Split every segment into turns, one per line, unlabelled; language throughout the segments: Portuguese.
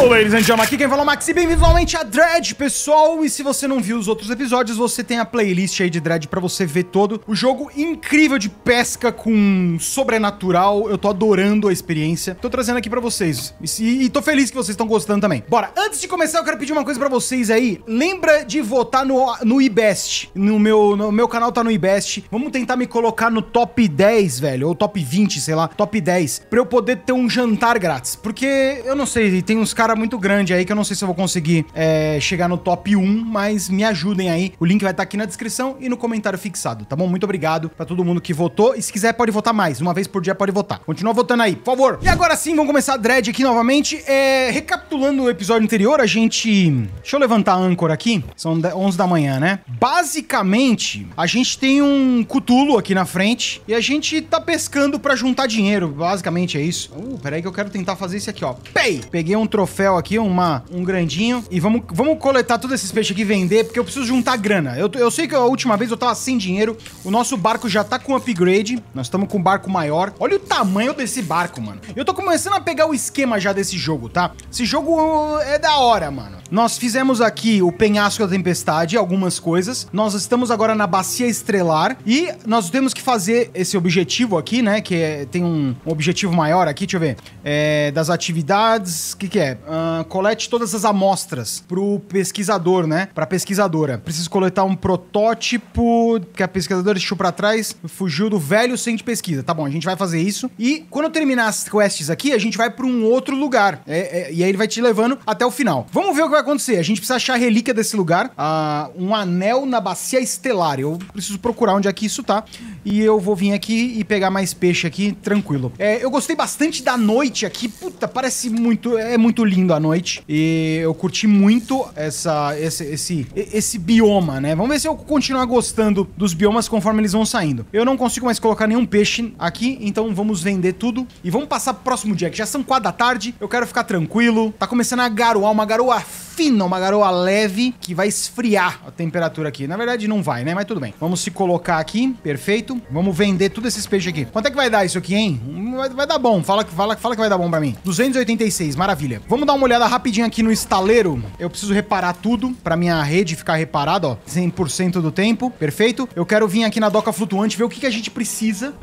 Hello, ladies and gentlemen, aqui quem fala é o Maxi, bem-vindos novamente a Dread, pessoal, e se você não viu os outros episódios, você tem a playlist aí de Dread pra você ver todo o jogo incrível de pesca com sobrenatural, eu tô adorando a experiência, tô trazendo aqui pra vocês, e, e tô feliz que vocês estão gostando também. Bora, antes de começar, eu quero pedir uma coisa pra vocês aí, lembra de votar no, no IBEST, no meu, no meu canal tá no IBEST, vamos tentar me colocar no top 10, velho, ou top 20, sei lá, top 10, pra eu poder ter um jantar grátis, porque eu não sei, tem uns caras cara muito grande aí que eu não sei se eu vou conseguir é, chegar no top 1, mas me ajudem aí. O link vai estar tá aqui na descrição e no comentário fixado, tá bom? Muito obrigado para todo mundo que votou. E se quiser, pode votar mais. Uma vez por dia pode votar. Continua votando aí, por favor. E agora sim, vamos começar a dread aqui novamente. É, recapitulando o episódio anterior, a gente. Deixa eu levantar a âncora aqui. São 11 da manhã, né? Basicamente, a gente tem um cutulo aqui na frente e a gente tá pescando para juntar dinheiro. Basicamente é isso. Uh, peraí que eu quero tentar fazer isso aqui, ó. Pei! Peguei um troféu troféu aqui, uma, um grandinho. E vamos, vamos coletar todos esses peixes aqui e vender, porque eu preciso juntar grana. Eu, eu sei que a última vez eu tava sem dinheiro. O nosso barco já tá com upgrade. Nós estamos com um barco maior. Olha o tamanho desse barco, mano. Eu tô começando a pegar o esquema já desse jogo, tá? Esse jogo uh, é da hora, mano. Nós fizemos aqui o penhasco da tempestade, algumas coisas. Nós estamos agora na bacia estrelar e nós temos que fazer esse objetivo aqui, né? Que é, tem um objetivo maior aqui, deixa eu ver. É, das atividades, o que que é? uh, colete todas as amostras pro pesquisador, né? Pra pesquisadora. Preciso coletar um protótipo que a pesquisadora deixou para trás, fugiu do velho centro de pesquisa. Tá bom, a gente vai fazer isso. E quando terminar as quests aqui, a gente vai pra um outro lugar. É, é, e aí ele vai te levando até o final. Vamos ver o que vai acontecer. A gente precisa achar a relíquia desse lugar. Uh, um anel na bacia estelar. Eu preciso procurar onde é que isso tá. E eu vou vir aqui e pegar mais peixe aqui, tranquilo. É, eu gostei bastante da noite aqui. Puta, parece muito... É muito lindo rindo à noite. E eu curti muito essa, esse, esse, esse bioma, né? Vamos ver se eu continuar gostando dos biomas conforme eles vão saindo. Eu não consigo mais colocar nenhum peixe aqui, então vamos vender tudo. E vamos passar pro próximo dia, que já são quatro da tarde. Eu quero ficar tranquilo. Tá começando a garoar, uma garoa fina, uma garoa leve, que vai esfriar a temperatura aqui. Na verdade, não vai, né? Mas tudo bem. Vamos se colocar aqui, perfeito. Vamos vender tudo esses peixes aqui. Quanto é que vai dar isso aqui, hein? Vai, vai dar bom. Fala, fala, fala que vai dar bom pra mim. 286, maravilha. Vamos Vamos dar uma olhada rapidinho aqui no estaleiro. Eu preciso reparar tudo para minha rede ficar reparada, ó, 100% do tempo. Perfeito. Eu quero vir aqui na doca flutuante ver o que, que a gente precisa. Uh,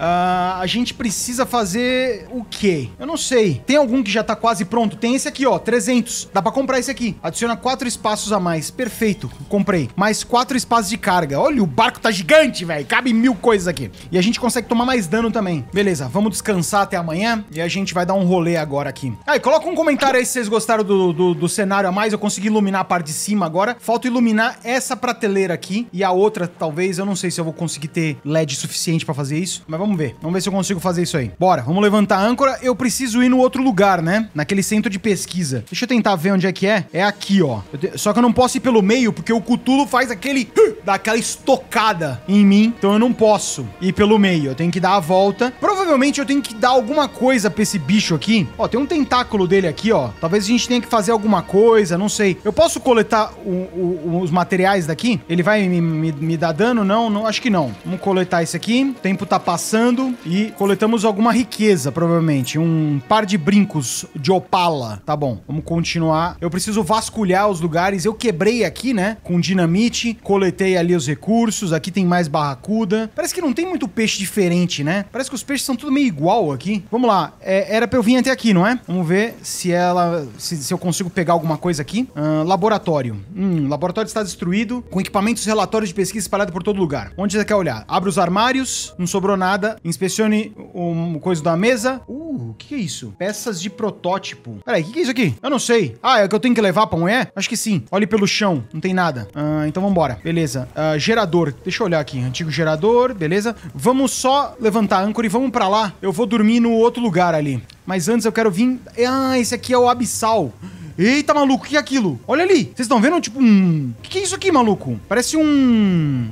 a gente precisa fazer o quê? Eu não sei. Tem algum que já tá quase pronto? Tem esse aqui, ó, 300. Dá para comprar esse aqui. Adiciona quatro espaços a mais. Perfeito. Comprei. Mais quatro espaços de carga. Olha, o barco tá gigante, velho. Cabe mil coisas aqui. E a gente consegue tomar mais dano também. Beleza, vamos descansar até amanhã e a gente vai dar um rolê agora aqui. Aí, coloca um comentário aí se vocês vocês gostaram do, do, do, cenário a mais, eu consegui iluminar a parte de cima agora. Falta iluminar essa prateleira aqui e a outra, talvez. Eu não sei se eu vou conseguir ter LED suficiente pra fazer isso, mas vamos ver. Vamos ver se eu consigo fazer isso aí. Bora, vamos levantar a âncora. Eu preciso ir no outro lugar, né? Naquele centro de pesquisa. Deixa eu tentar ver onde é que é. É aqui, ó. Te... Só que eu não posso ir pelo meio, porque o Cutulo faz aquele... Dá aquela estocada em mim, então eu não posso ir pelo meio. Eu tenho que dar a volta. Provavelmente eu tenho que dar alguma coisa pra esse bicho aqui. Ó, tem um tentáculo dele aqui, ó. Talvez Talvez a gente tenha que fazer alguma coisa, não sei. Eu posso coletar o, o, os materiais daqui? Ele vai me, me, me dar dano? Não, não, acho que não. Vamos coletar isso aqui. O tempo tá passando e coletamos alguma riqueza, provavelmente. Um par de brincos de opala. Tá bom, vamos continuar. Eu preciso vasculhar os lugares. Eu quebrei aqui, né? Com dinamite. Coletei ali os recursos. Aqui tem mais barracuda. Parece que não tem muito peixe diferente, né? Parece que os peixes são tudo meio igual aqui. Vamos lá. É, era pra eu vir até aqui, não é? Vamos ver se ela se, se eu consigo pegar alguma coisa aqui. Uh, laboratório. Hum, laboratório está destruído, com equipamentos e relatórios de pesquisa espalhados por todo lugar. Onde você quer olhar? Abre os armários, não sobrou nada. Inspecione uma coisa da mesa. Uh, o que é isso? Peças de protótipo. Peraí, o que, que é isso aqui? Eu não sei. Ah, é o que eu tenho que levar pra mulher? Acho que sim. Olhe pelo chão, não tem nada. Uh, então vambora. Beleza. Uh, gerador. Deixa eu olhar aqui. Antigo gerador, beleza. Vamos só levantar a âncora e vamos pra lá. Eu vou dormir no outro lugar ali. Mas antes eu quero vir. Ah, esse aqui é o Abissal. Eita, maluco, o que é aquilo? Olha ali. Vocês estão vendo? Tipo um... O que, que é isso aqui, maluco? Parece um...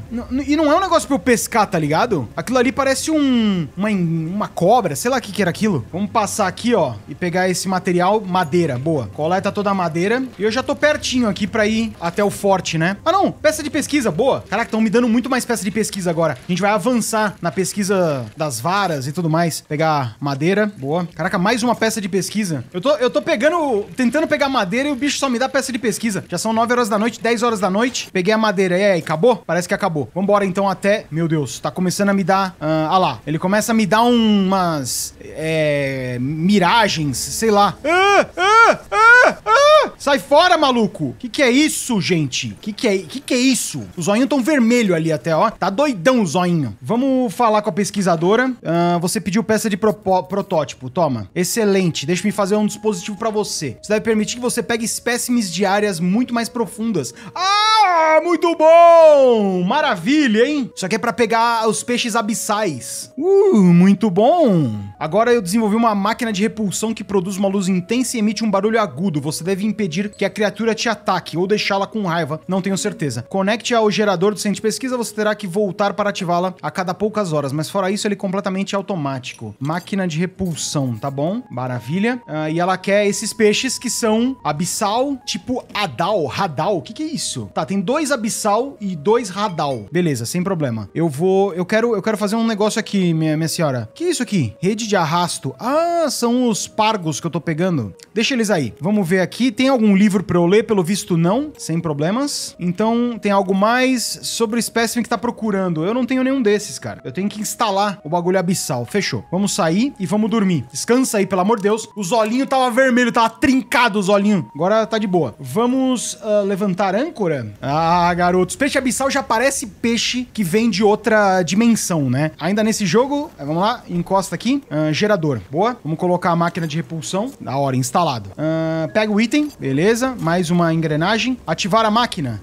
e não é um negócio pra eu pescar, tá ligado? Aquilo ali parece um... Uma, uma cobra, sei lá o que que era aquilo. Vamos passar aqui, ó, e pegar esse material. Madeira, boa. Coleta toda a madeira. E eu já tô pertinho aqui pra ir até o forte, né? Ah, não. Peça de pesquisa, boa. Caraca, estão me dando muito mais peça de pesquisa agora. A gente vai avançar na pesquisa das varas e tudo mais. Pegar madeira, boa. Caraca, mais uma peça de pesquisa. Eu tô, eu tô pegando... Tentando pegar madeira e o bicho só me dá peça de pesquisa. Já são 9 horas da noite, 10 horas da noite. Peguei a madeira. E aí, acabou? Parece que acabou. Vambora então até... Meu Deus, tá começando a me dar... ah, ah lá, ele começa a me dar umas... É... Miragens, sei lá. Ah, ah, ah, ah. Sai fora, maluco! Que que é isso, gente? Que que é, que que é isso? O zoinho tão vermelho ali até, ó. Tá doidão o zoinho. Vamos falar com a pesquisadora. Ah, você pediu peça de protótipo. Toma. Excelente. Deixa eu fazer um dispositivo pra você. Isso deve permitir que você pega espécimes de áreas muito mais profundas. Ah, muito bom! Maravilha, hein? Isso aqui é pra pegar os peixes abissais. Uh, muito bom! Agora eu desenvolvi uma máquina de repulsão que produz uma luz intensa e emite um barulho agudo. Você deve impedir que a criatura te ataque ou deixá-la com raiva, não tenho certeza. Conecte ao gerador do centro de pesquisa, você terá que voltar para ativá-la a cada poucas horas, mas fora isso ele é completamente automático. Máquina de repulsão, tá bom? Maravilha. Ah, e ela quer esses peixes que são abissal tipo Adal, Radal. O que que é isso? Tá, tem dois abissal e dois Radal. Beleza, sem problema. Eu vou... Eu quero, eu quero fazer um negócio aqui, minha, minha senhora. Que é isso aqui? Rede de arrasto. Ah, são os pargos que eu tô pegando. Deixa eles aí. Vamos ver aqui. Tem algum livro pra eu ler? Pelo visto, não. Sem problemas. Então, tem algo mais sobre o espécime que tá procurando. Eu não tenho nenhum desses, cara. Eu tenho que instalar o bagulho abissal. Fechou. Vamos sair e vamos dormir. Descansa aí, pelo amor de Deus. Os olhinhos tava vermelho, tava trincado os olhinhos olhinhos. Agora tá de boa. Vamos uh, levantar âncora? Ah, garotos. Peixe abissal já parece peixe que vem de outra dimensão, né? Ainda nesse jogo, eh, vamos lá, encosta aqui. Uh, gerador. Boa. Vamos colocar a máquina de repulsão. Da hora, instalado. Uh, pega o item. Beleza. Mais uma engrenagem. Ativar a máquina.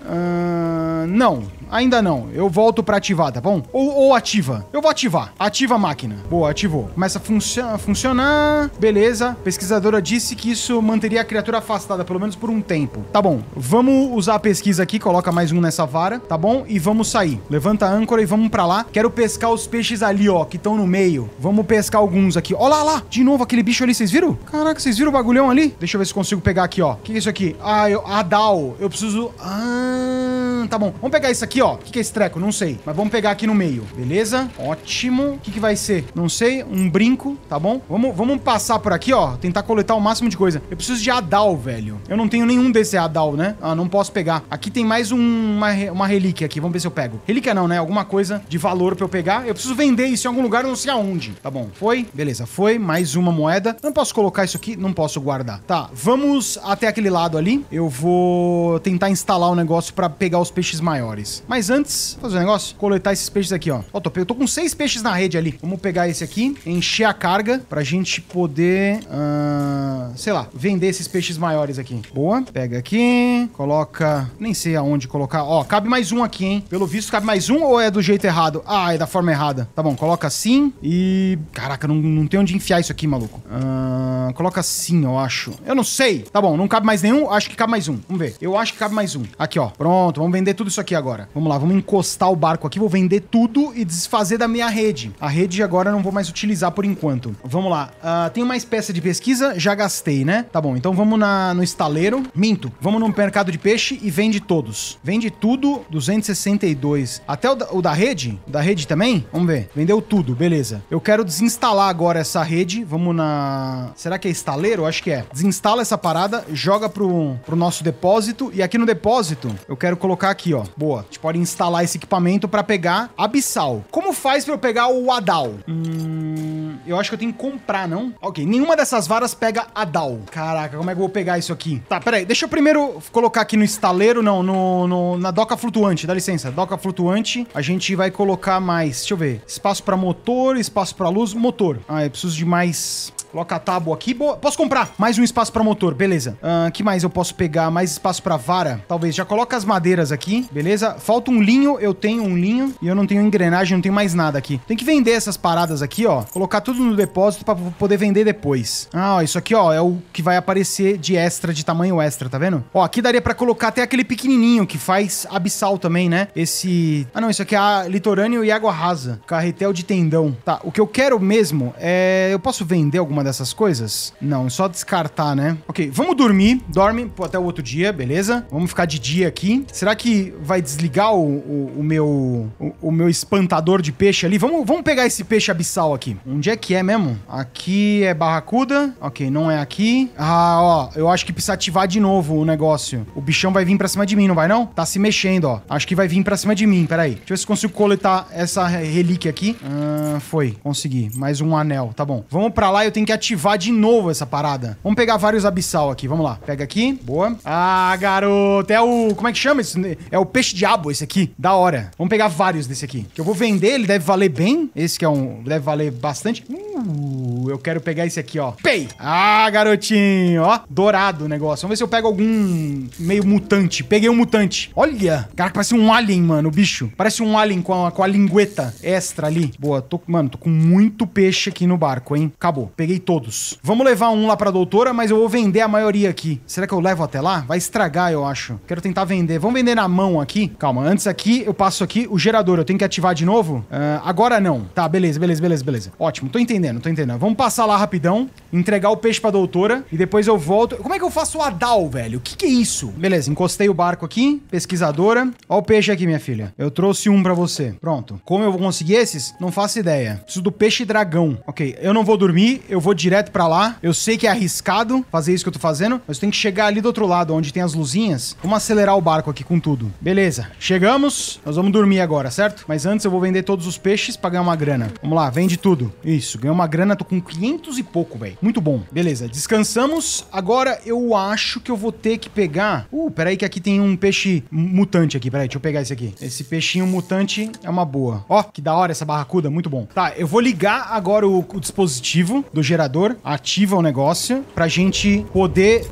não. Ainda não. Eu volto pra ativar, tá bom? Ou, ou ativa. Eu vou ativar. Ativa a máquina. Boa, ativou. Começa a funcionar. Beleza. Pesquisadora disse que isso manteria a criatura afastada, pelo menos por um tempo. Tá bom. Vamos usar a pesquisa aqui. Coloca mais um nessa vara, tá bom? E vamos sair. Levanta a âncora e vamos pra lá. Quero pescar os peixes ali, ó, que estão no meio. Vamos pescar alguns aqui. Ó lá, lá. De novo aquele bicho ali, vocês viram? Caraca, vocês viram o bagulhão ali? Deixa eu ver se consigo pegar aqui, ó. O que é isso aqui? Ah, eu... Adal. Ah, eu preciso... Ah, tá bom. Vamos pegar isso aqui, ó. O que, que é esse treco? Não sei. Mas vamos pegar aqui no meio. Beleza? Ótimo. O que, que vai ser? Não sei. Um brinco, tá bom? Vamos, vamos passar por aqui, ó. Tentar coletar o máximo de coisa. Eu preciso de Adal, velho. Eu não tenho nenhum desse Adal, né? Ah, não posso pegar. Aqui tem mais um, uma, uma relíquia aqui. Vamos ver se eu pego. Relíquia não, né? Alguma coisa de valor pra eu pegar. Eu preciso vender isso em algum lugar, não sei aonde. Tá bom. Foi? Beleza, foi. Mais uma moeda. Não posso colocar isso aqui? Não posso guardar. Tá, vamos até aquele lado ali. Eu vou tentar instalar o um negócio pra pegar os peixes maiores. Mas antes, fazer um negócio, coletar esses peixes aqui, ó. Ó, tô, eu tô com seis peixes na rede ali. Vamos pegar esse aqui, encher a carga pra gente poder, uh, sei lá, vender esses peixes maiores aqui. Boa. Pega aqui, coloca... Nem sei aonde colocar. Ó, cabe mais um aqui, hein? Pelo visto, cabe mais um ou é do jeito errado? Ah, é da forma errada. Tá bom, coloca assim e... Caraca, não, não tem onde enfiar isso aqui, maluco. Uh, coloca assim, eu acho. Eu não sei. Tá bom, não cabe mais nenhum. Acho que cabe mais um. Vamos ver. Eu acho que cabe mais um. Aqui, ó. Pronto, vamos vender tudo isso aqui agora. Vamos lá, vamos encostar o barco aqui, vou vender tudo e desfazer da minha rede. A rede agora eu não vou mais utilizar por enquanto. Vamos lá, uh, ah, tem uma espécie de pesquisa, já gastei, né? Tá bom, então vamos na, no estaleiro. Minto, vamos no mercado de peixe e vende todos. Vende tudo, 262. Até o da, o da rede? O da rede também? Vamos ver. Vendeu tudo, beleza. Eu quero desinstalar agora essa rede. Vamos na... Será que é estaleiro? Acho que é. Desinstala essa parada, joga pro, pro nosso depósito. E aqui no depósito, eu quero colocar aqui, ó. Boa. Tipo, Pode instalar esse equipamento para pegar Abissal. Como faz para eu pegar o Adal? Hum, eu acho que eu tenho que comprar, não? Ok, nenhuma dessas varas pega Adal. Caraca, como é que eu vou pegar isso aqui? Tá, peraí, deixa eu primeiro colocar aqui no estaleiro, não, no, no na doca flutuante, dá licença. Doca flutuante, a gente vai colocar mais, deixa eu ver, espaço para motor, espaço para luz, motor. Ah, eu preciso de mais Coloca a tábua aqui. Boa. Posso comprar mais um espaço para motor. Beleza. Uh, que mais eu posso pegar? Mais espaço para vara? Talvez. Já coloca as madeiras aqui. Beleza. Falta um linho. Eu tenho um linho. E eu não tenho engrenagem, não tenho mais nada aqui. Tem que vender essas paradas aqui, ó. Colocar tudo no depósito para poder vender depois. Ah, ó, isso aqui, ó, é o que vai aparecer de extra, de tamanho extra, tá vendo? Ó, aqui daria para colocar até aquele pequenininho que faz abissal também, né? Esse... Ah, não. Isso aqui é litorâneo e água rasa. Carretel de tendão. Tá. O que eu quero mesmo é... Eu posso vender alguma alguma dessas coisas? Não, só descartar, né? Ok, vamos dormir. Dorme pô, até o outro dia, beleza? Vamos ficar de dia aqui. Será que vai desligar o, o, o meu o, o, meu espantador de peixe ali? Vamos, vamos pegar esse peixe abissal aqui. Onde é que é mesmo? Aqui é barracuda. Ok, não é aqui. Ah, ó, eu acho que precisa ativar de novo o negócio. O bichão vai vir pra cima de mim, não vai não? Tá se mexendo, ó. Acho que vai vir pra cima de mim, peraí. Deixa eu ver se consigo coletar essa relíquia aqui. Ah, foi, consegui. Mais um anel, tá bom. Vamos pra lá, eu tenho que ativar de novo essa parada. Vamos pegar vários abissal aqui, vamos lá. Pega aqui, boa. Ah, garoto, é o... Como é que chama isso? É o peixe-diabo esse aqui. Da hora. Vamos pegar vários desse aqui. Que eu vou vender, ele deve valer bem. Esse que é um... Deve valer bastante. Uh, eu quero pegar esse aqui, ó. Pei! Ah, garotinho, ó. Dourado o negócio. Vamos ver se eu pego algum meio mutante. Peguei um mutante. Olha! Caraca, parece um alien, mano, o bicho. Parece um alien com a, com a lingueta extra ali. Boa, tô... Mano, tô com muito peixe aqui no barco, hein? Acabou. Peguei todos. Vamos levar um lá pra doutora, mas eu vou vender a maioria aqui. Será que eu levo até lá? Vai estragar, eu acho. Quero tentar vender. Vamos vender na mão aqui? Calma, antes aqui, eu passo aqui o gerador. Eu tenho que ativar de novo? Uh, agora não. Tá, beleza, beleza, beleza, beleza. Ótimo, tô entendendo, tô entendendo. Vamos passar lá rapidão, entregar o peixe pra doutora e depois eu volto. Como é que eu faço o Adal, velho? O que que é isso? Beleza, encostei o barco aqui, pesquisadora. Ó o peixe aqui, minha filha. Eu trouxe um pra você. Pronto. Como eu vou conseguir esses? Não faço ideia. Preciso do peixe dragão. Ok, eu não vou dormir, eu vou vou direto para lá. Eu sei que é arriscado fazer isso que eu tô fazendo, mas eu tenho que chegar ali do outro lado, onde tem as luzinhas. Vamos acelerar o barco aqui com tudo. Beleza, chegamos. Nós vamos dormir agora, certo? Mas antes eu vou vender todos os peixes pra ganhar uma grana. Vamos lá, vende tudo. Isso, ganhei uma grana, tô com 500 e pouco, velho. Muito bom. Beleza, descansamos. Agora eu acho que eu vou ter que pegar... Uh, peraí que aqui tem um peixe mutante aqui. Peraí, deixa eu pegar esse aqui. Esse peixinho mutante é uma boa. Ó, que da hora essa barracuda, muito bom. Tá, eu vou ligar agora o, o dispositivo do gerador operador, ativa o negócio pra gente poder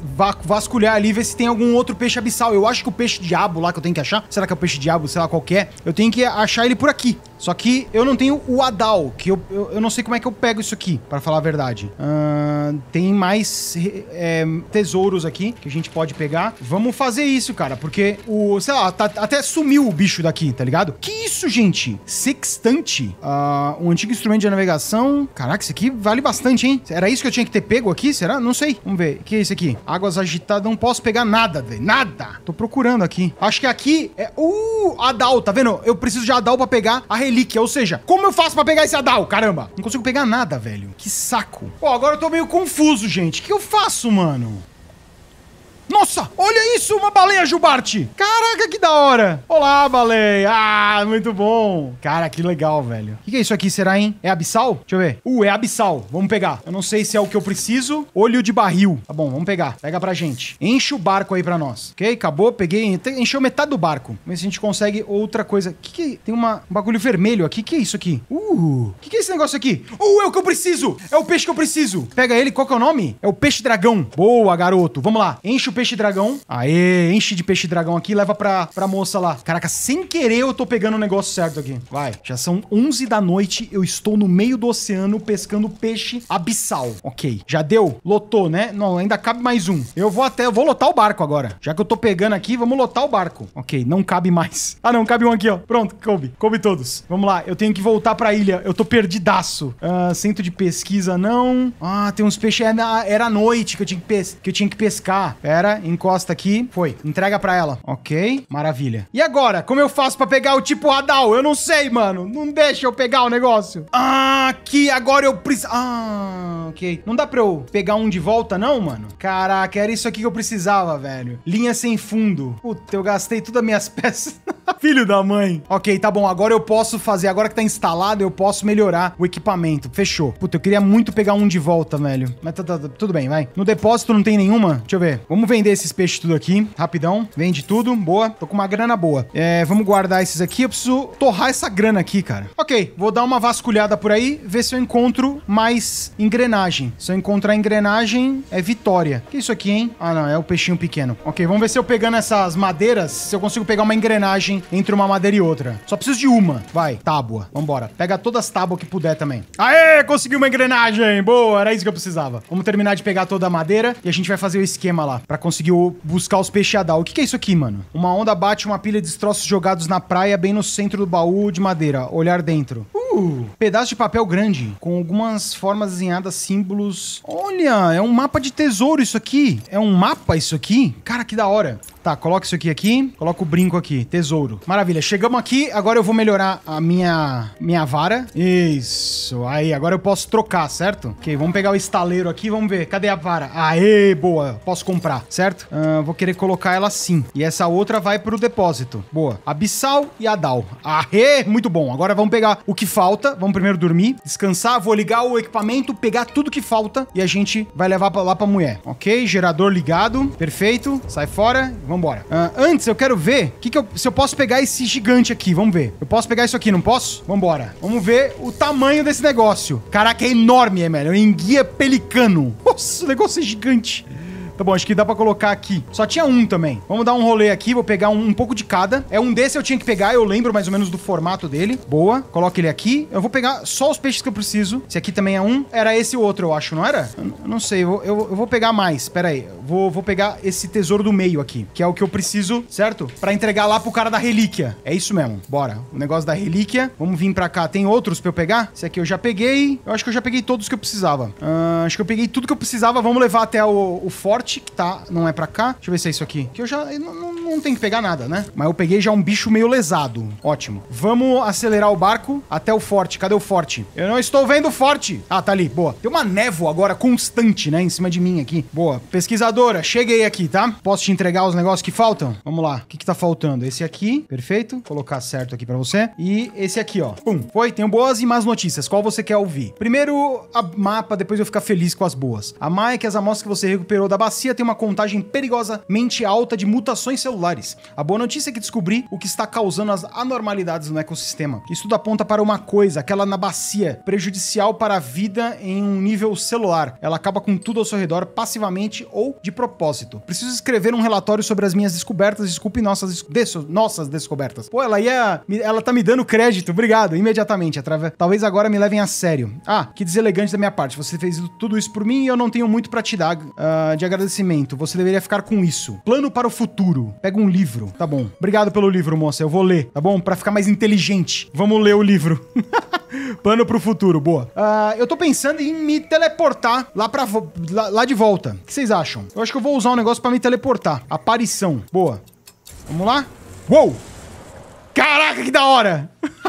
vasculhar ali ver se tem algum outro peixe abissal. Eu acho que o peixe diabo lá que eu tenho que achar, será que é o peixe diabo, sei lá qual é, eu tenho que achar ele por aqui. Só que eu não tenho o Adal, que eu, eu, eu não sei como é que eu pego isso aqui, para falar a verdade. Uh, tem mais é, tesouros aqui que a gente pode pegar. Vamos fazer isso, cara, porque o, sei lá, tá, até sumiu o bicho daqui, tá ligado? Que isso, gente? Sextante. Uh, um antigo instrumento de navegação. Caraca, isso aqui vale bastante, hein? Era isso que eu tinha que ter pego aqui, será? Não sei. Vamos ver. O que é isso aqui? Águas agitadas. Não posso pegar nada, velho. Nada. Tô procurando aqui. Acho que aqui é... Uh! Adal, tá vendo? Eu preciso de Adal pra pegar a relíquia. Ou seja, como eu faço pra pegar esse Adal? Caramba. Não consigo pegar nada, velho. Que saco. Ó, agora eu tô meio confuso, gente. O que eu faço, mano? Nossa, olha isso, uma baleia jubarte. Caraca, que da hora. Olá, baleia. Ah, muito bom. Cara, que legal, velho. O que, que, é isso aqui, será, hein? É abissal? Deixa eu ver. Uh, é abissal. Vamos pegar. Eu não sei se é o que eu preciso. Olho de barril. Tá bom, vamos pegar. Pega pra gente. Enche o barco aí pra nós. Ok, acabou. Peguei. Encheu metade do barco. Vamos ver se a gente consegue outra coisa. Que que é? Tem uma... um bagulho vermelho aqui. O que é isso aqui? Uh, o que, que é esse negócio aqui? Uh, é o que eu preciso. É o peixe que eu preciso. Pega ele. Qual que é o nome? É o peixe dragão. Boa, garoto. Vamos lá. Enche o peixe-dragão. Aê, enche de peixe-dragão aqui e leva pra, pra moça lá. Caraca, sem querer eu tô pegando o negócio certo aqui. Vai. Já são 11 da noite, eu estou no meio do oceano pescando peixe abissal. Ok, já deu? Lotou, né? Não, ainda cabe mais um. Eu vou até, eu vou lotar o barco agora. Já que eu tô pegando aqui, vamos lotar o barco. Ok, não cabe mais. Ah, não, cabe um aqui, ó. Pronto, coube. Coube todos. Vamos lá, eu tenho que voltar pra ilha. Eu tô perdidaço. Ah, centro de pesquisa, não. Ah, tem uns peixes... É era, a noite que eu tinha que, pes... que, eu tinha que pescar. Era câmera, encosta aqui. Foi. Entrega pra ela. Ok. Maravilha. E agora? Como eu faço pra pegar o tipo radal? Eu não sei, mano. Não deixa eu pegar o negócio. Ah, aqui. Agora eu preciso... Ah, ok. Não dá pra eu pegar um de volta, não, mano? Caraca, era isso aqui que eu precisava, velho. Linha sem fundo. Puta, eu gastei todas as minhas peças. Filho da mãe. Ok, tá bom. Agora eu posso fazer. Agora que tá instalado, eu posso melhorar o equipamento. Fechou. Puta, eu queria muito pegar um de volta, velho. Mas tá, tá, tá. tudo bem, vai. No depósito não tem nenhuma? Deixa eu ver. Vamos ver vender esses peixes tudo aqui, rapidão. Vende tudo, boa. Tô com uma grana boa. É, vamos guardar esses aqui. Eu preciso torrar essa grana aqui, cara. Ok, vou dar uma vasculhada por aí, ver se eu encontro mais engrenagem. Se eu encontrar engrenagem, é vitória. Que isso aqui, hein? Ah, não, é o peixinho pequeno. Ok, vamos ver se eu pegando essas madeiras, se eu consigo pegar uma engrenagem entre uma madeira e outra. Só preciso de uma. Vai, tábua. Vambora. Pega todas as tábuas que puder também. Aê, consegui uma engrenagem. Boa, era isso que eu precisava. Vamos terminar de pegar toda a madeira e a gente vai fazer o esquema lá pra conseguiu buscar os peixes O que, que é isso aqui, mano? Uma onda bate uma pilha de destroços jogados na praia, bem no centro do baú de madeira. Olhar dentro. Uh! Pedaço de papel grande, com algumas formas desenhadas, símbolos. Olha, é um mapa de tesouro isso aqui. É um mapa isso aqui? Cara, que da hora. Tá, coloca isso aqui aqui, coloca o brinco aqui, tesouro. Maravilha, chegamos aqui, agora eu vou melhorar a minha, minha vara. Isso, aí, agora eu posso trocar, certo? Ok, vamos pegar o estaleiro aqui, vamos ver, cadê a vara? Aê, boa, posso comprar certo? Uh, vou querer colocar ela assim. E essa outra vai pro depósito. Boa. Abissal e Adal. Arre! Muito bom. Agora vamos pegar o que falta. Vamos primeiro dormir, descansar. Vou ligar o equipamento, pegar tudo que falta e a gente vai levar pra, lá pra mulher. Ok? Gerador ligado. Perfeito. Sai fora. Vambora. Uh, antes, eu quero ver que que eu, se eu posso pegar esse gigante aqui. Vamos ver. Eu posso pegar isso aqui, não posso? Vambora. Vamos ver o tamanho desse negócio. Caraca, é enorme, é, melhor. Enguia pelicano. Nossa, o negócio é gigante. Tá bom, acho que dá pra colocar aqui. Só tinha um também. Vamos dar um rolê aqui, vou pegar um, um pouco de cada. É um desse eu tinha que pegar, eu lembro mais ou menos do formato dele. Boa, coloca ele aqui. Eu vou pegar só os peixes que eu preciso. Esse aqui também é um. Era esse outro, eu acho, não era? Eu não sei, eu, eu, eu, vou pegar mais. Pera aí, vou, vou pegar esse tesouro do meio aqui, que é o que eu preciso, certo? Pra entregar lá pro cara da relíquia. É isso mesmo. Bora, o negócio da relíquia. Vamos vir pra cá. Tem outros pra eu pegar? Esse aqui eu já peguei. Eu acho que eu já peguei todos que eu precisava. Uh, acho que eu peguei tudo que eu precisava. Vamos levar até o, o forte que tá, não é pra cá. Deixa eu ver se é isso aqui. Que eu já. Eu não, não, não que pegar nada, né? Mas eu peguei já um bicho meio lesado. Ótimo. Vamos acelerar o barco até o forte. Cadê o forte? Eu não estou vendo o forte. Ah, tá ali. Boa. Tem uma névoa agora constante, né? Em cima de mim aqui. Boa. Pesquisadora, cheguei aqui, tá? Posso te entregar os negócios que faltam? Vamos lá. O que, que tá faltando? Esse aqui. Perfeito. Vou colocar certo aqui pra você. E esse aqui, ó. Pum. Foi. Tenho boas e más notícias. Qual você quer ouvir? Primeiro, a mapa. Depois eu ficar feliz com as boas. A má é que as amostras que você recuperou da bacia bacia tem uma contagem perigosamente alta de mutações celulares. A boa notícia é que descobri o que está causando as anormalidades no ecossistema. Isso tudo aponta para uma coisa, aquela na bacia, prejudicial para a vida em um nível celular. Ela acaba com tudo ao seu redor, passivamente ou de propósito. Preciso escrever um relatório sobre as minhas descobertas, desculpe nossas, des nossas descobertas. Pô, ela ia. Ela tá me dando crédito, obrigado, imediatamente. Através, talvez agora me levem a sério. Ah, que deselegante da minha parte. Você fez tudo isso por mim e eu não tenho muito para te dar uh, de agradecer agradecimento. Você deveria ficar com isso. Plano para o futuro. Pega um livro. Tá bom. Obrigado pelo livro, moça. Eu vou ler, tá bom? Para ficar mais inteligente. Vamos ler o livro. Plano pro futuro, boa. Uh, eu tô pensando em me teleportar lá, pra lá, lá de volta. O que vocês acham? Eu acho que eu vou usar um negócio para me teleportar. Aparição. Boa. Vamos lá? Uou! Caraca, que da hora!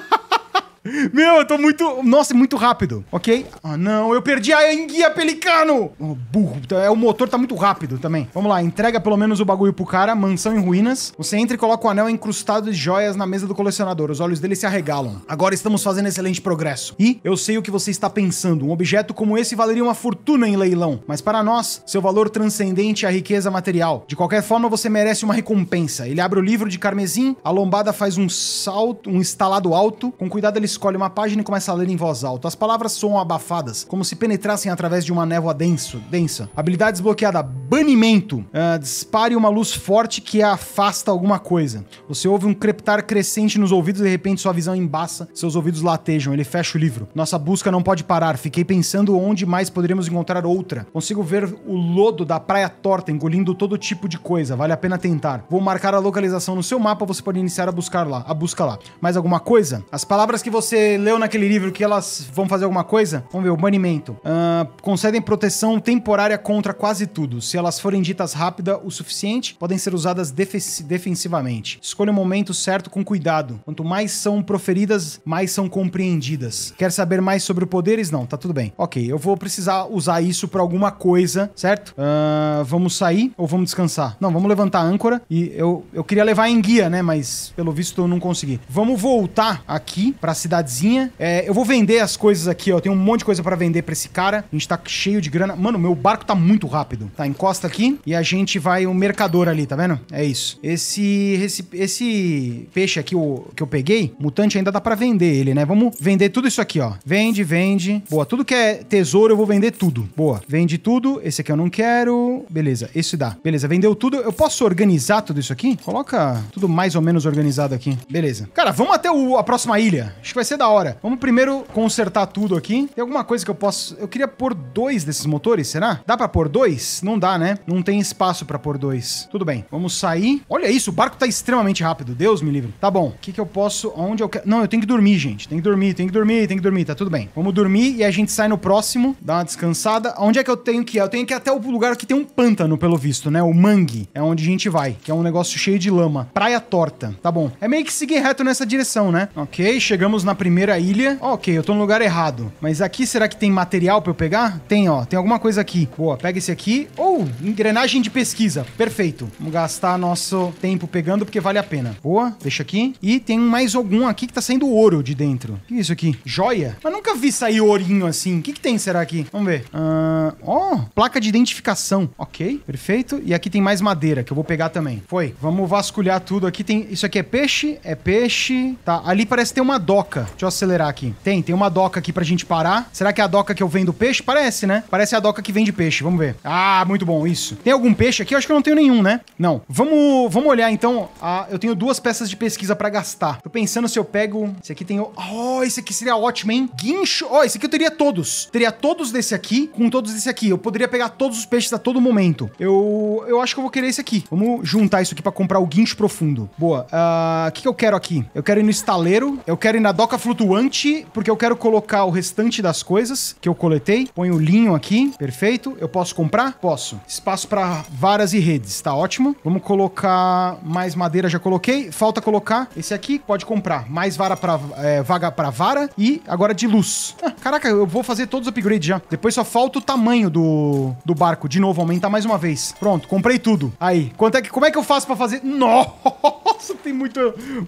Meu, eu tô muito. Nossa, muito rápido, ok? Ah, não, eu perdi a enguia pelicano! Oh, burro, tá, é, o motor tá muito rápido também. Vamos lá, entrega pelo menos o bagulho pro cara, mansão em ruínas. Você entra e coloca o anel encrustado de joias na mesa do colecionador. Os olhos dele se arregalam. Agora estamos fazendo excelente progresso. E eu sei o que você está pensando. Um objeto como esse valeria uma fortuna em leilão, mas para nós, seu valor transcendente é a riqueza material. De qualquer forma, você merece uma recompensa. Ele abre o livro de carmesim, a lombada faz um salto, um estalado alto. Com cuidado, ele escolhe uma página e começa a ler em voz alta. As palavras soam abafadas, como se penetrassem através de uma névoa denso, densa. Habilidade desbloqueada: Banimento. Uh, dispare uma luz forte que afasta alguma coisa. Você ouve um creptar crescente nos ouvidos e de repente sua visão embaça, seus ouvidos latejam. Ele fecha o livro. Nossa busca não pode parar. Fiquei pensando onde mais poderíamos encontrar outra. Consigo ver o lodo da praia torta engolindo todo tipo de coisa. Vale a pena tentar. Vou marcar a localização no seu mapa. Você pode iniciar a buscar lá, a busca lá. Mais alguma coisa? As palavras que você você leu naquele livro que elas vão fazer alguma coisa? Vamos ver, o banimento. Uh, concedem proteção temporária contra quase tudo. Se elas forem ditas rápida o suficiente, podem ser usadas defensivamente. Escolha o momento certo com cuidado. Quanto mais são proferidas, mais são compreendidas. Quer saber mais sobre poderes? Não, tá tudo bem. Ok, eu vou precisar usar isso para alguma coisa, certo? Uh, vamos sair ou vamos descansar? Não, vamos levantar a âncora e eu, eu queria levar em guia, né? Mas pelo visto eu não consegui. Vamos voltar aqui pra cidade cidadezinha. É, eu vou vender as coisas aqui, ó. Tem um monte de coisa para vender para esse cara. A gente tá cheio de grana. Mano, meu barco tá muito rápido. Tá, encosta aqui e a gente vai o um mercador ali, tá vendo? É isso. Esse, esse, esse peixe aqui o, que eu peguei, mutante ainda dá para vender ele, né? Vamos vender tudo isso aqui, ó. Vende, vende. Boa, tudo que é tesouro eu vou vender tudo. Boa, vende tudo. Esse aqui eu não quero. Beleza, isso dá. Beleza, vendeu tudo. Eu posso organizar tudo isso aqui? Coloca tudo mais ou menos organizado aqui. Beleza. Cara, vamos até o, a próxima ilha. Acho que vai vai ser da hora. Vamos primeiro consertar tudo aqui. Tem alguma coisa que eu posso... Eu queria pôr dois desses motores, será? Dá pra pôr dois? Não dá, né? Não tem espaço pra pôr dois. Tudo bem. Vamos sair. Olha isso, o barco tá extremamente rápido. Deus me livre. Tá bom. O que que eu posso... Onde eu quero... Não, eu tenho que dormir, gente. Tem que dormir, tem que dormir, tem que dormir. Tá tudo bem. Vamos dormir e a gente sai no próximo. Dá uma descansada. Onde é que eu tenho que ir? Eu tenho que ir até o lugar que tem um pântano, pelo visto, né? O mangue. É onde a gente vai. Que é um negócio cheio de lama. Praia torta. Tá bom. É meio que seguir reto nessa direção, né? Ok, chegamos na na primeira ilha. Ok, eu tô no lugar errado. Mas aqui, será que tem material pra eu pegar? Tem, ó. Tem alguma coisa aqui. Boa, pega esse aqui. Ou, oh, engrenagem de pesquisa. Perfeito. Vamos gastar nosso tempo pegando, porque vale a pena. Boa, deixa aqui. E tem mais algum aqui que tá saindo ouro de dentro. O que é isso aqui? Joia? Mas nunca vi sair ourinho assim. O que, que tem, será aqui? Vamos ver. Uh, ó, placa de identificação. Ok, perfeito. E aqui tem mais madeira, que eu vou pegar também. Foi. Vamos vasculhar tudo aqui. Tem... Isso aqui é peixe? É peixe. Tá, ali parece ter uma doca doca? Deixa eu acelerar aqui. Tem, tem uma doca aqui pra gente parar. Será que é a doca que eu vendo peixe? Parece, né? Parece a doca que vende peixe. Vamos ver. Ah, muito bom, isso. Tem algum peixe aqui? Eu acho que eu não tenho nenhum, né? Não. Vamos, vamos olhar, então. Ah, eu tenho duas peças de pesquisa pra gastar. Tô pensando se eu pego... Esse aqui tem... Oh, esse aqui seria ótimo, hein? Guincho. Oh, esse aqui eu teria todos. Teria todos desse aqui com todos desse aqui. Eu poderia pegar todos os peixes a todo momento. Eu, eu acho que eu vou querer esse aqui. Vamos juntar isso aqui pra comprar o guincho profundo. Boa. Ah, o uh, que, que eu quero aqui? Eu quero ir no estaleiro. Eu quero ir na doca flutuante, porque eu quero colocar o restante das coisas que eu coletei. Põe o linho aqui, perfeito. Eu posso comprar? Posso. Espaço para varas e redes, tá ótimo. Vamos colocar mais madeira, já coloquei. Falta colocar esse aqui, pode comprar. Mais vara para é, vaga para vara e agora de luz. Ah, caraca, eu vou fazer todos os upgrades já. Depois só falta o tamanho do, do barco. De novo, aumentar mais uma vez. Pronto, comprei tudo. Aí, quanto é que, como é que eu faço para fazer? Nossa, tem muito,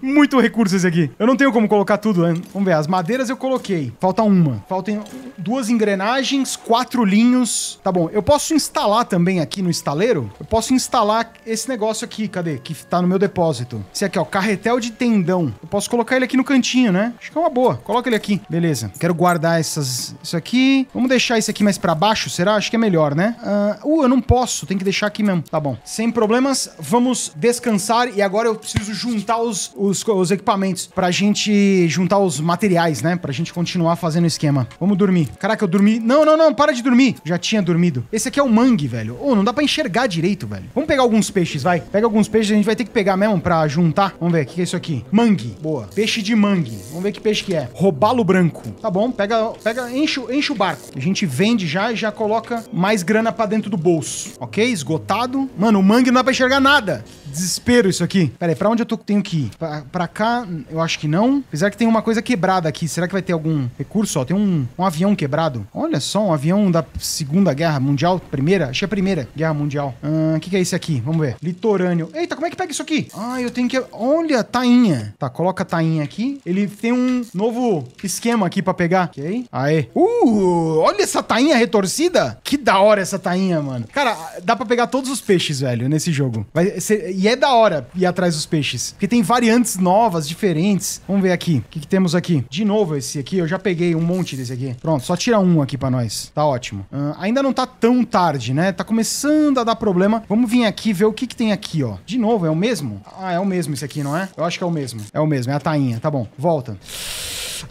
muito recurso esse aqui. Eu não tenho como colocar tudo, Vamos ver, as madeiras eu coloquei. Falta uma. Faltam duas engrenagens, quatro linhos. Tá bom, eu posso instalar também aqui no estaleiro? Eu posso instalar esse negócio aqui, cadê? Que tá no meu depósito. Esse aqui, ó, carretel de tendão. Eu posso colocar ele aqui no cantinho, né? Acho que é uma boa. Coloca ele aqui. Beleza. Quero guardar essas... Isso aqui. Vamos deixar isso aqui mais pra baixo, será? Acho que é melhor, né? Uh, uh eu não posso. Tem que deixar aqui mesmo. Tá bom. Sem problemas, vamos descansar e agora eu preciso juntar os, os, os equipamentos pra gente juntar juntar os materiais, né? Pra gente continuar fazendo o esquema. Vamos dormir. Caraca, eu dormi. Não, não, não, para de dormir. Já tinha dormido. Esse aqui é o mangue, velho. Ô, oh, não dá pra enxergar direito, velho. Vamos pegar alguns peixes, vai. Pega alguns peixes, a gente vai ter que pegar mesmo pra juntar. Vamos ver, o que é isso aqui? Mangue. Boa. Peixe de mangue. Vamos ver que peixe que é. Robalo branco. Tá bom, pega, pega, enche, enche o barco. A gente vende já e já coloca mais grana pra dentro do bolso. Ok? Esgotado. Mano, o mangue não dá pra enxergar nada desespero isso aqui. Peraí, pra onde eu tô, tenho que ir? Pra, pra, cá, eu acho que não. Apesar que tem uma coisa quebrada aqui. Será que vai ter algum recurso? Ó, tem um, um avião quebrado. Olha só, um avião da Segunda Guerra Mundial. Primeira? Acho que é a Primeira Guerra Mundial. O ah, hum, que, que é esse aqui? Vamos ver. Litorâneo. Eita, como é que pega isso aqui? Ah, eu tenho que... Olha, tainha. Tá, coloca a tainha aqui. Ele tem um novo esquema aqui pra pegar. Ok. Aê. Uh, olha essa tainha retorcida. Que da hora essa tainha, mano. Cara, dá pra pegar todos os peixes, velho, nesse jogo. Vai ser e é da hora ir atrás dos peixes. Porque tem variantes novas, diferentes. Vamos ver aqui. O que, que temos aqui? De novo esse aqui. Eu já peguei um monte desse aqui. Pronto, só tira um aqui pra nós. Tá ótimo. Uh, ainda não tá tão tarde, né? Tá começando a dar problema. Vamos vir aqui ver o que, que tem aqui, ó. De novo, é o mesmo? Ah, é o mesmo esse aqui, não é? Eu acho que é o mesmo. É o mesmo, é a tainha. Tá bom. Volta.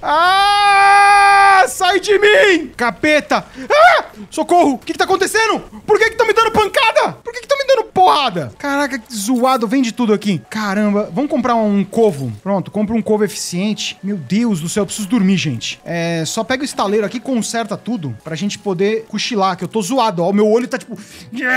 Ah! Sai de mim! Capeta! Ah! Socorro! O que, que tá acontecendo? Por que que estão tá me dando pancada? Por que que estão tá me dando porrada? Caraca, que zoado. Vende tudo aqui. Caramba. Vamos comprar um, um covo. Pronto, compra um covo eficiente. Meu Deus do céu, eu preciso dormir, gente. É, só pega o estaleiro aqui, conserta tudo pra gente poder cochilar, que eu tô zoado. Ó, o meu olho tá tipo...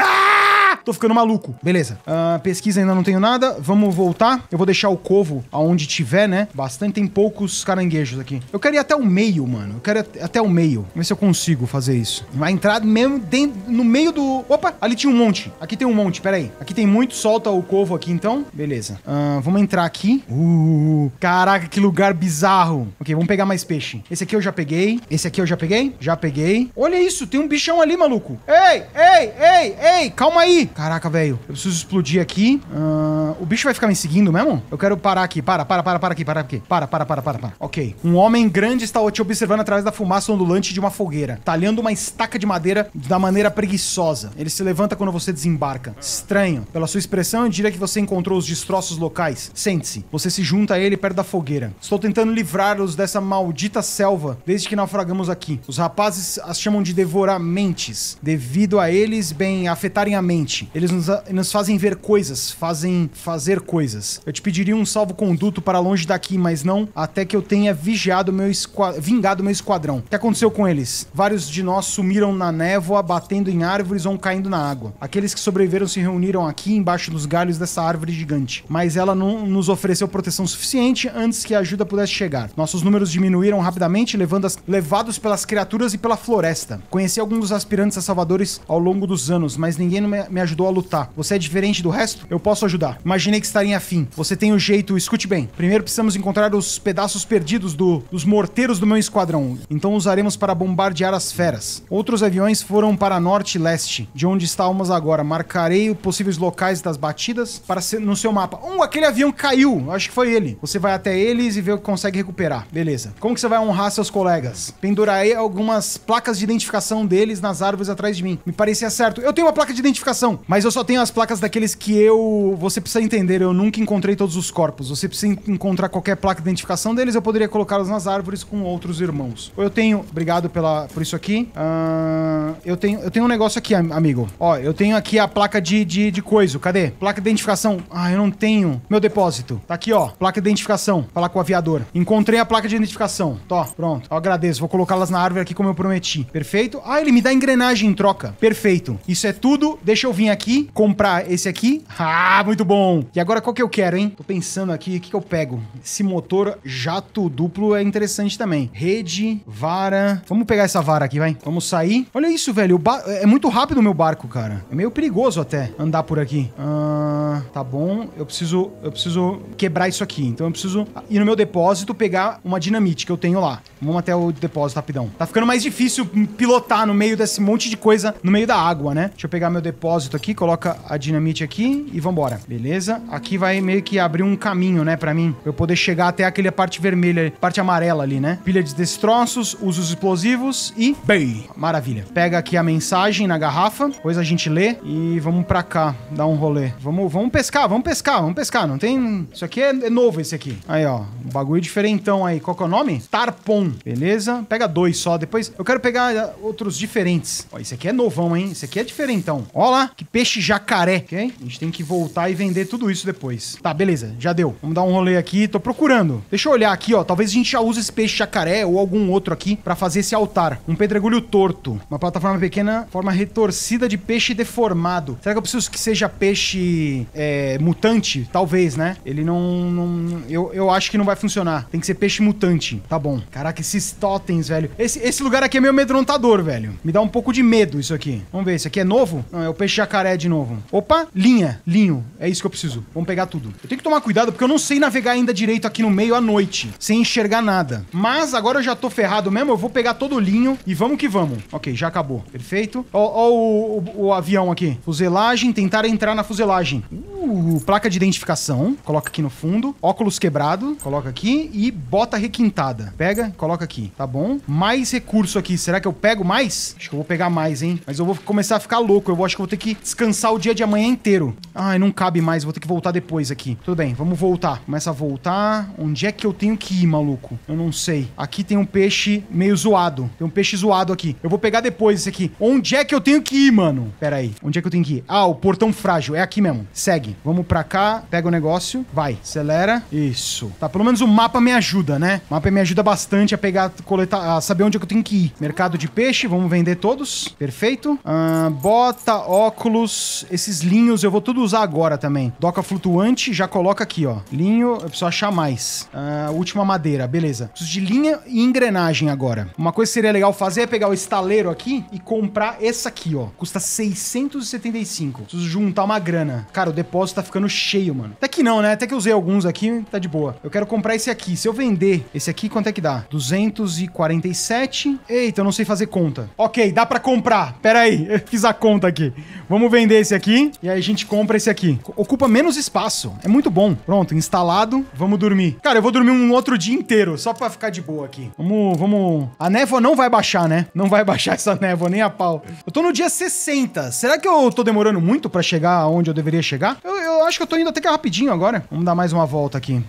Ah! Tô ficando maluco. Beleza. Uh, pesquisa ainda não tenho nada. Vamos voltar. Eu vou deixar o covo aonde tiver, né? Bastante. Tem poucos caranguejos aqui aqui. Eu quero ir até o meio, mano. Eu quero ir até o meio. Vamos ver se eu consigo fazer isso. Vai entrar mesmo dentro, no meio do... Opa, ali tinha um monte. Aqui tem um monte, Pera aí. Aqui tem muito, solta o covo aqui, então. Beleza. Uh, vamos entrar aqui. Uh, caraca, que lugar bizarro. Ok, vamos pegar mais peixe. Esse aqui eu já peguei. Esse aqui eu já peguei. Já peguei. Olha isso, tem um bichão ali, maluco. Ei, ei, ei, ei, calma aí. Caraca, velho. Eu preciso explodir aqui. Uh, o bicho vai ficar me seguindo mesmo? Eu quero parar aqui. Para, para, para, para aqui, para aqui. Para, para, para, para, para. Ok. Um um homem grande está te observando através da fumaça ondulante de uma fogueira, talhando uma estaca de madeira da maneira preguiçosa. Ele se levanta quando você desembarca. Estranho. Pela sua expressão, eu diria que você encontrou os destroços locais. Sente-se. Você se junta a ele perto da fogueira. Estou tentando livrá-los dessa maldita selva desde que naufragamos aqui. Os rapazes as chamam de mentes. devido a eles, bem, afetarem a mente. Eles nos, nos fazem ver coisas, fazem fazer coisas. Eu te pediria um salvo-conduto para longe daqui, mas não até que eu tenha visto vingado meu esquadrão, meu esquadrão. O que aconteceu com eles? Vários de nós sumiram na névoa, batendo em árvores ou caindo na água. Aqueles que sobreviveram se reuniram aqui embaixo dos galhos dessa árvore gigante, mas ela não nos ofereceu proteção suficiente antes que a ajuda pudesse chegar. Nossos números diminuíram rapidamente, levando as, levados pelas criaturas e pela floresta. Conheci alguns dos aspirantes a salvadores ao longo dos anos, mas ninguém me, me ajudou a lutar. Você é diferente do resto? Eu posso ajudar. Imaginei que estaria afim. Você tem o um jeito, escute bem. Primeiro precisamos encontrar os pedaços perdidos do do, dos morteiros do meu esquadrão, então usaremos para bombardear as feras. Outros aviões foram para norte e leste, de onde estávamos agora. Marcarei os possíveis locais das batidas para ser no seu mapa. Um, aquele avião caiu, acho que foi ele. Você vai até eles e vê o que consegue recuperar. Beleza. Como que você vai honrar seus colegas? Pendurarei algumas placas de identificação deles nas árvores atrás de mim. Me parecia certo. Eu tenho uma placa de identificação, mas eu só tenho as placas daqueles que eu... Você precisa entender, eu nunca encontrei todos os corpos. Você precisa encontrar qualquer placa de identificação deles, eu poderia colocar nas árvores com outros irmãos. Eu tenho. Obrigado pela, por isso aqui. Uh, eu, tenho, eu tenho um negócio aqui, amigo. Ó, eu tenho aqui a placa de, de, de coisa. Cadê? Placa de identificação. Ah, eu não tenho. Meu depósito. Tá aqui, ó. Placa de identificação. Falar com o aviador. Encontrei a placa de identificação. Tó, pronto. Eu agradeço. Vou colocá-las na árvore aqui como eu prometi. Perfeito? Ah, ele me dá engrenagem em troca. Perfeito. Isso é tudo. Deixa eu vir aqui, comprar esse aqui. Ah, muito bom. E agora qual que eu quero, hein? Tô pensando aqui, o que, que eu pego? Esse motor jato duplo exemplo é interessante também. Rede, vara. Vamos pegar essa vara aqui, vai. Vamos sair. Olha isso, velho. Ba... É muito rápido o meu barco, cara. É meio perigoso até andar por aqui. Ah, tá bom. Eu preciso, eu preciso quebrar isso aqui. Então eu preciso ir no meu depósito pegar uma dinamite que eu tenho lá. Vamos até o depósito rapidão. Tá ficando mais difícil pilotar no meio desse monte de coisa no meio da água, né? Deixa eu pegar meu depósito aqui, coloca a dinamite aqui e vambora. Beleza? Aqui vai meio que abrir um caminho, né, pra mim. Pra eu poder chegar até aquela parte vermelha, parte parte amarela ali, né? Pilha de destroços, usos explosivos e... Bem! Maravilha. Pega aqui a mensagem na garrafa, depois a gente lê e vamos pra cá, dar um rolê. Vamos, vamos pescar, vamos pescar, vamos pescar. Não tem... Isso aqui é, é novo, esse aqui. Aí, ó. Um bagulho diferentão aí. Qual que é o nome? Tarpon. Beleza? Pega dois só. Depois eu quero pegar eh, outros diferentes. Ó, esse aqui é novão, hein? Esse aqui é diferentão. Ó lá, que peixe jacaré, ok? A gente tem que voltar e vender tudo isso depois. Tá, beleza. Já deu. Vamos dar um rolê aqui. Tô procurando. Deixa eu olhar aqui, ó. Talvez a gente gente já usa esse peixe jacaré ou algum outro aqui para fazer esse altar. Um pedregulho torto. Uma plataforma pequena, forma retorcida de peixe deformado. Será que eu preciso que seja peixe é, mutante? Talvez, né? Ele não... não eu, eu acho que não vai funcionar. Tem que ser peixe mutante. Tá bom. Caraca, esses totens, velho. Esse, esse lugar aqui é meio amedrontador, velho. Me dá um pouco de medo isso aqui. Vamos ver, isso aqui é novo? Não, é o peixe jacaré de novo. Opa, linha, linho. É isso que eu preciso. Vamos pegar tudo. Eu tenho que tomar cuidado porque eu não sei navegar ainda direito aqui no meio à noite. Sem enxergar pegar nada. Mas agora eu já tô ferrado mesmo, eu vou pegar todo o linho e vamos que vamos. Ok, já acabou. Perfeito. Ó, ó o, o, o, avião aqui. Fuselagem, tentar entrar na fuselagem. Uh, placa de identificação. Coloca aqui no fundo. Óculos quebrado. Coloca aqui. E bota requintada. Pega, coloca aqui. Tá bom. Mais recurso aqui. Será que eu pego mais? Acho que eu vou pegar mais, hein? Mas eu vou começar a ficar louco. Eu acho que vou ter que descansar o dia de amanhã inteiro. Ai, não cabe mais. Vou ter que voltar depois aqui. Tudo bem, vamos voltar. Começa a voltar. Onde é que eu tenho que ir, maluco? Eu não sei. Aqui tem um peixe meio zoado. Tem um peixe zoado aqui. Eu vou pegar depois esse aqui. Onde é que eu tenho que ir, mano? Pera aí. Onde é que eu tenho que ir? Ah, o portão frágil. É aqui mesmo. Segue. Vamos pra cá. Pega o negócio. Vai. Acelera. Isso. Tá, pelo menos o mapa me ajuda, né? O mapa me ajuda bastante a pegar, coletar, a saber onde é que eu tenho que ir. Mercado de peixe. Vamos vender todos. Perfeito. Ah, bota, óculos. Esses linhos eu vou tudo usar agora também. Doca flutuante. Já coloca aqui, ó. Linho. Eu preciso achar mais. Ah, última madeira beleza. Preciso de linha e engrenagem agora. Uma coisa que seria legal fazer é pegar o estaleiro aqui e comprar essa aqui, ó. Custa 675. Preciso juntar uma grana. Cara, o depósito tá ficando cheio, mano. Até que não, né? Até que eu usei alguns aqui, tá de boa. Eu quero comprar esse aqui. Se eu vender esse aqui, quanto é que dá? 247. Eita, eu não sei fazer conta. Ok, dá pra comprar. Pera aí, eu fiz a conta aqui. Vamos vender esse aqui e aí a gente compra esse aqui. Ocupa menos espaço. É muito bom. Pronto, instalado. Vamos dormir. Cara, eu vou dormir um outro dia inteiro inteiro, só pra ficar de boa aqui. Vamos, vamos... A névoa não vai baixar, né? Não vai baixar essa névoa, nem a pau. Eu tô no dia 60. Será que eu tô demorando muito pra chegar onde eu deveria chegar? Eu, eu acho que eu tô indo até que rapidinho agora. Vamos dar mais uma volta aqui.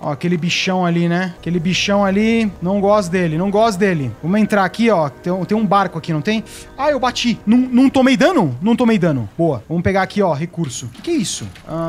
Ó, aquele bichão ali, né? Aquele bichão ali. Não gosto dele, não gosto dele. Vamos entrar aqui, ó. Tem, um barco aqui, não tem? Ah, eu bati. Não, não tomei dano? Não tomei dano. Boa. Vamos pegar aqui, ó, recurso. O que, é isso?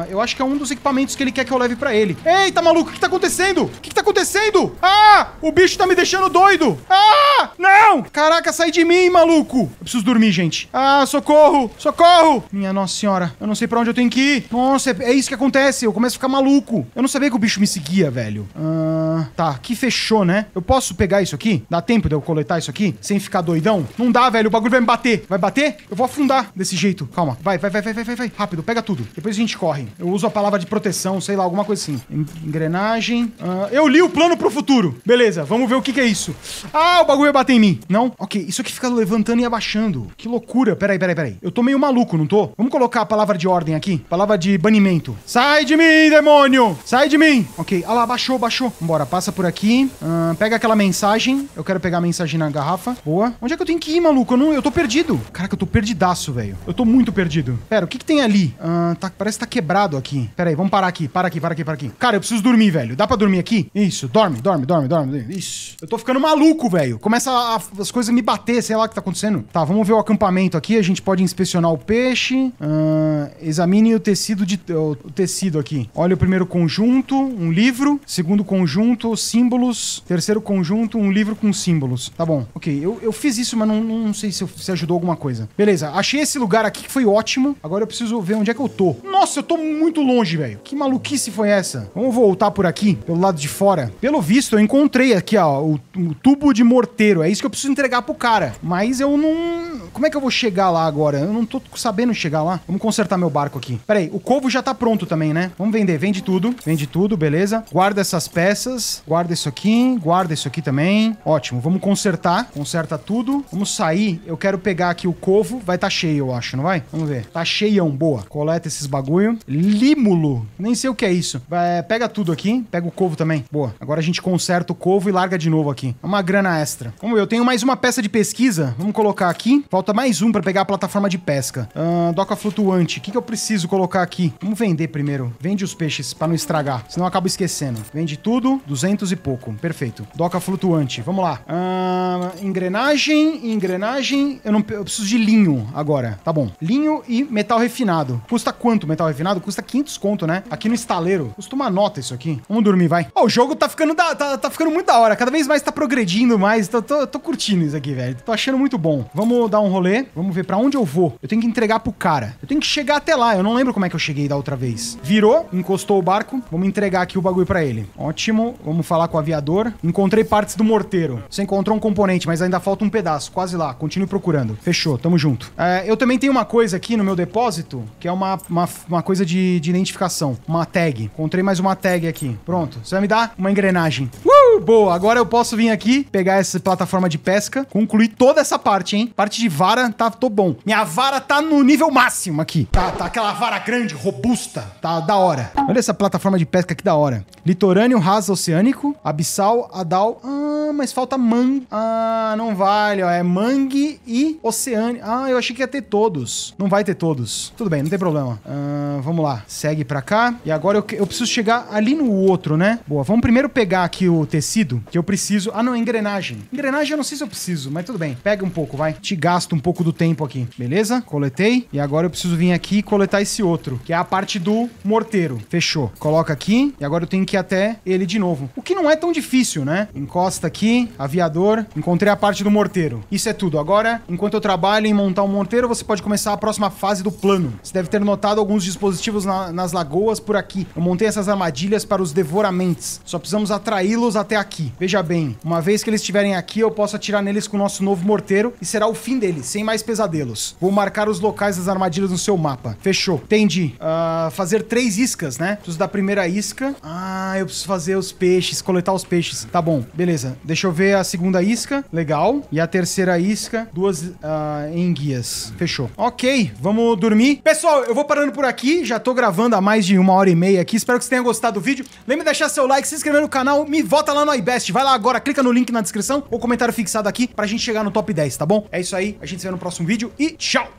eu acho que é um dos equipamentos que ele quer que eu leve pra ele. Eita! tá maluco? O que tá acontecendo? O que, tá acontecendo? Ah! O bicho tá me deixando doido! Ah! Não! Caraca, sai de mim, maluco! Eu preciso dormir, gente. Ah, socorro! Socorro! Minha nossa senhora, eu não sei pra onde eu tenho que ir. Nossa, é, é isso que acontece. Eu começo a ficar maluco. Eu não sabia que o bicho me seguia, velho. Ah, tá, aqui fechou, né? Eu posso pegar isso aqui? Dá tempo de eu coletar isso aqui? Sem ficar doidão? Não dá, velho. O bagulho vai me bater. Vai bater? Eu vou afundar desse jeito. Calma. Vai, vai, vai, vai, vai, vai. Rápido, pega tudo. Depois a gente corre. Eu uso a palavra de proteção, sei lá, alguma coisa assim. Engrenagem. Uh, eu li o plano pro futuro. Beleza, vamos ver o que, que é isso. Ah, o bagulho vai bater em mim. Não? Ok, isso aqui fica levantando e abaixando. Que loucura. Peraí, peraí, peraí. Eu tô meio maluco, não tô? Vamos colocar a palavra de ordem aqui. Palavra de banimento. Sai de mim, demônio! Sai de mim! Ok, ah lá, baixou, baixou. Bora, passa por aqui. Uh, pega aquela mensagem. Eu quero pegar a mensagem na garrafa. Boa. Onde é que eu tenho que ir, maluco? Eu, não, eu tô perdido. Caraca, eu tô perdidaço, velho. Eu tô muito perdido. Pera, o que que tem ali? Uh, tá, parece que tá quebrado aqui. Peraí. vamos parar aqui. Para aqui, para aqui, para aqui. Cara, eu preciso preciso dormir, velho. Dá pra dormir aqui? Isso, dorme, dorme, dorme, dorme. Isso. Eu tô ficando maluco, velho. Começa a, as coisas me bater, sei lá o que tá acontecendo. Tá, vamos ver o acampamento aqui. A gente pode inspecionar o peixe. Uh, examine o tecido de o, o tecido aqui. Olha o primeiro conjunto, um livro. Segundo conjunto, símbolos. Terceiro conjunto, um livro com símbolos. Tá bom. Ok, eu, eu fiz isso, mas não, não sei se, eu, se ajudou alguma coisa. Beleza, achei esse lugar aqui que foi ótimo. Agora eu preciso ver onde é que eu tô. Nossa, eu tô muito longe, velho. Que maluquice foi essa? Vamos voltar voltar por aqui, pelo lado de fora. Pelo visto, eu encontrei aqui, ó, o, o tubo de morteiro. É isso que eu preciso entregar pro cara. Mas eu não. Como é que eu vou chegar lá agora? Eu não tô sabendo chegar lá. Vamos consertar meu barco aqui. Pera aí, o covo já tá pronto também, né? Vamos vender. Vende tudo. Vende tudo, beleza. Guarda essas peças. Guarda isso aqui. Guarda isso aqui também. Ótimo. Vamos consertar. Conserta tudo. Vamos sair. Eu quero pegar aqui o covo. Vai tá cheio, eu acho, não vai? Vamos ver. Tá cheião. Boa. Coleta esses bagulho. Límulo. Nem sei o que é isso. pega tudo tudo aqui. Pega o covo também. Boa. Agora a gente conserta o covo e larga de novo aqui. É uma grana extra. Vamos ver, eu tenho mais uma peça de pesquisa. Vamos colocar aqui. Falta mais um para pegar a plataforma de pesca. Uh, doca flutuante. O que, que eu preciso colocar aqui? Vamos vender primeiro. Vende os peixes para não estragar, senão eu acabo esquecendo. Vende tudo, 200 e pouco. Perfeito. Doca flutuante. Vamos lá. Uh, engrenagem, engrenagem. Eu, não, eu preciso de linho agora. Tá bom. Linho e metal refinado. Custa quanto metal refinado? Custa 500 conto, né? Aqui no estaleiro. Custa uma nota isso isso aqui. Vamos dormir, vai. Oh, o jogo tá ficando, da, tá, tá ficando muito da hora. Cada vez mais tá progredindo mais. Tô, tô, tô curtindo isso aqui, velho. Tô achando muito bom. Vamos dar um rolê. Vamos ver pra onde eu vou. Eu tenho que entregar pro cara. Eu tenho que chegar até lá. Eu não lembro como é que eu cheguei da outra vez. Virou, encostou o barco. Vamos entregar aqui o bagulho pra ele. Ótimo. Vamos falar com o aviador. Encontrei partes do morteiro. Você encontrou um componente, mas ainda falta um pedaço. Quase lá. Continue procurando. Fechou. Tamo junto. É, eu também tenho uma coisa aqui no meu depósito, que é uma, uma, uma coisa de, de identificação. Uma tag. Encontrei mais uma tag aqui. Pronto. Você vai me dar uma engrenagem. Uh, boa. Agora eu posso vir aqui, pegar essa plataforma de pesca, concluir toda essa parte, hein? Parte de vara, tá, tô bom. Minha vara tá no nível máximo aqui. Tá, tá aquela vara grande, robusta. Tá da hora. Olha essa plataforma de pesca aqui da hora. Litorâneo, rasa, oceânico, abissal, adal... Ah, mas falta mangue. Ah, não vale, ó. É mangue e oceânico. Ah, eu achei que ia ter todos. Não vai ter todos. Tudo bem, não tem problema. Ah, vamos lá. Segue pra cá. E agora eu, eu preciso chegar... A ali no outro, né? Boa, vamos primeiro pegar aqui o tecido, que eu preciso... Ah, não, engrenagem. Engrenagem eu não sei se eu preciso, mas tudo bem. Pega um pouco, vai. Te gasto um pouco do tempo aqui. Beleza? Coletei. E agora eu preciso vir aqui e coletar esse outro, que é a parte do morteiro. Fechou. Coloca aqui. E agora eu tenho que ir até ele de novo. O que não é tão difícil, né? Encosta aqui, aviador. Encontrei a parte do morteiro. Isso é tudo. Agora, enquanto eu trabalho em montar o um morteiro, você pode começar a próxima fase do plano. Você deve ter notado alguns dispositivos na, nas lagoas por aqui. Eu montei essas armadilhas armadilhas para os devoramentos. Só precisamos atraí-los até aqui. Veja bem, uma vez que eles estiverem aqui, eu posso atirar neles com o nosso novo morteiro e será o fim deles, sem mais pesadelos. Vou marcar os locais das armadilhas no seu mapa. Fechou. Entendi. Uh, fazer três iscas, né? Preciso da primeira isca. Ah, eu preciso fazer os peixes, coletar os peixes. Tá bom, beleza. Deixa eu ver a segunda isca. Legal. E a terceira isca, duas uh, ah, enguias. Fechou. Ok, vamos dormir. Pessoal, eu vou parando por aqui. Já tô gravando há mais de uma hora e meia aqui. Espero que vocês tenham gostado do vídeo. Lembra de deixar seu like, se inscrever no canal, me vota lá no iBest. Vai lá agora, clica no link na descrição ou comentário fixado aqui pra gente chegar no top 10, tá bom? É isso aí, a gente se vê no próximo vídeo e tchau!